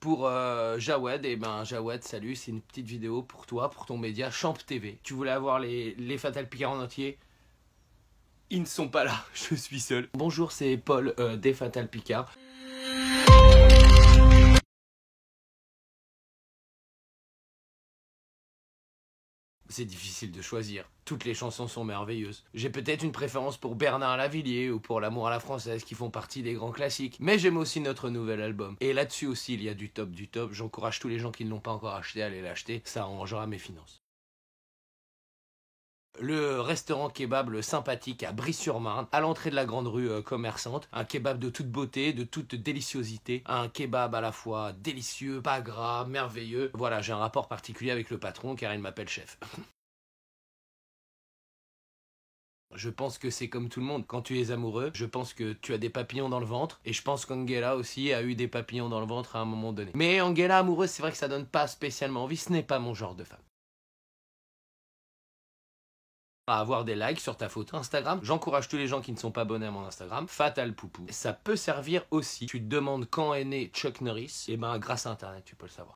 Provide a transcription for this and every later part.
pour euh, Jaoued, et eh ben Jawed, salut, c'est une petite vidéo pour toi, pour ton média Champ TV. Tu voulais avoir les, les Fatal Picard en entier Ils ne sont pas là, je suis seul. Bonjour, c'est Paul euh, des Fatal Picard. C'est difficile de choisir. Toutes les chansons sont merveilleuses. J'ai peut-être une préférence pour Bernard Lavillier ou pour L'amour à la française qui font partie des grands classiques. Mais j'aime aussi notre nouvel album. Et là-dessus aussi, il y a du top du top. J'encourage tous les gens qui ne l'ont pas encore acheté à aller l'acheter. Ça arrangera mes finances le restaurant kebab sympathique à Brie-sur-Marne, à l'entrée de la grande rue euh, commerçante. Un kebab de toute beauté, de toute déliciosité. Un kebab à la fois délicieux, pas gras, merveilleux. Voilà, j'ai un rapport particulier avec le patron car il m'appelle chef. Je pense que c'est comme tout le monde. Quand tu es amoureux, je pense que tu as des papillons dans le ventre. Et je pense qu'Angela aussi a eu des papillons dans le ventre à un moment donné. Mais Angela amoureuse, c'est vrai que ça donne pas spécialement envie. Ce n'est pas mon genre de femme à avoir des likes sur ta photo Instagram. J'encourage tous les gens qui ne sont pas abonnés à mon Instagram. Fatal Poupou. Ça peut servir aussi. Tu te demandes quand est né Chuck Norris. Et eh ben grâce à Internet, tu peux le savoir.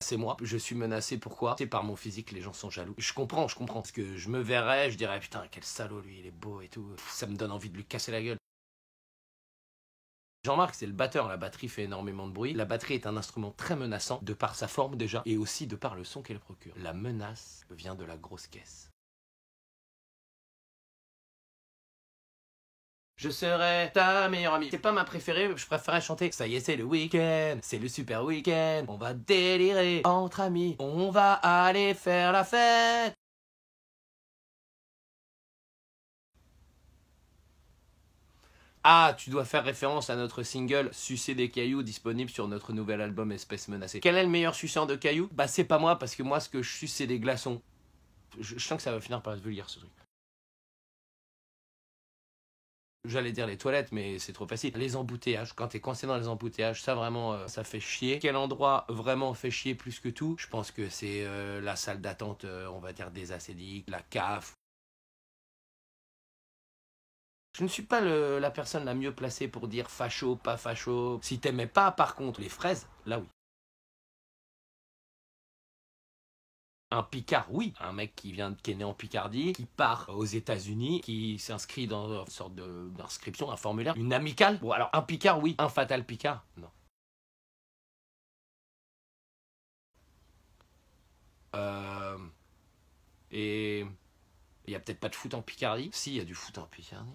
C'est moi, je suis menacé, pourquoi C'est par mon physique, les gens sont jaloux. Je comprends, je comprends. Parce que je me verrais, je dirais, putain, quel salaud lui, il est beau et tout. Ça me donne envie de lui casser la gueule. Jean-Marc, c'est le batteur, la batterie fait énormément de bruit. La batterie est un instrument très menaçant, de par sa forme déjà, et aussi de par le son qu'elle procure. La menace vient de la grosse caisse. Je serai ta meilleure amie. C'est pas ma préférée, je préférerais chanter. Ça y est, c'est le week-end, c'est le super week-end. On va délirer entre amis, on va aller faire la fête. Ah, tu dois faire référence à notre single Sucer des cailloux disponible sur notre nouvel album Espèce menacée. Quel est le meilleur suceur de cailloux Bah, c'est pas moi, parce que moi, ce que je suce, c'est des glaçons. Je, sens que ça va finir par être vulgaire ce truc. J'allais dire les toilettes, mais c'est trop facile. Les embouteillages, quand t'es coincé dans les embouteillages, ça vraiment, euh, ça fait chier. Quel endroit vraiment fait chier plus que tout Je pense que c'est euh, la salle d'attente, euh, on va dire, des acédiques, la CAF. Je ne suis pas la personne la mieux placée pour dire facho, pas facho. Si t'aimais pas, par contre, les fraises, là oui. Un Picard, oui, un mec qui vient de est né en Picardie, qui part aux États-Unis, qui s'inscrit dans une sorte d'inscription, un formulaire, une amicale. Bon, alors un Picard, oui, un fatal Picard, non. Euh... Et il n'y a peut-être pas de foot en Picardie Si, il y a du foot en Picardie.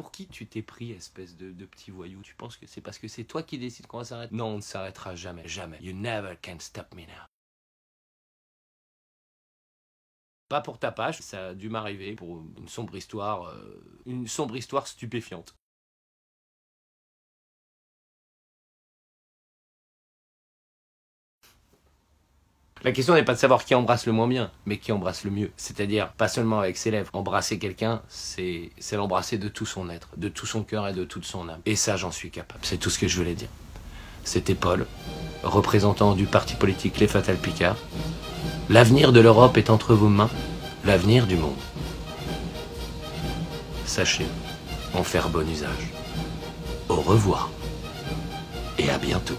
pour qui tu t'es pris, espèce de, petit voyou Tu penses que c'est parce que c'est toi qui décides qu'on va s'arrêter Non, on ne s'arrêtera jamais, jamais. You never can stop me now. Pas pour ta page, ça a dû m'arriver pour une sombre histoire, euh, une sombre histoire stupéfiante. La question n'est pas de savoir qui embrasse le moins bien, mais qui embrasse le mieux. C'est-à-dire, pas seulement avec ses lèvres. Embrasser quelqu'un, c'est l'embrasser de tout son être, de tout son cœur et de toute son âme. Et ça, j'en suis capable. C'est tout ce que je voulais dire. C'était Paul, représentant du parti politique Les Fatal Picards. L'avenir de l'Europe est entre vos mains, l'avenir du monde. Sachez en faire bon usage. Au revoir et à bientôt.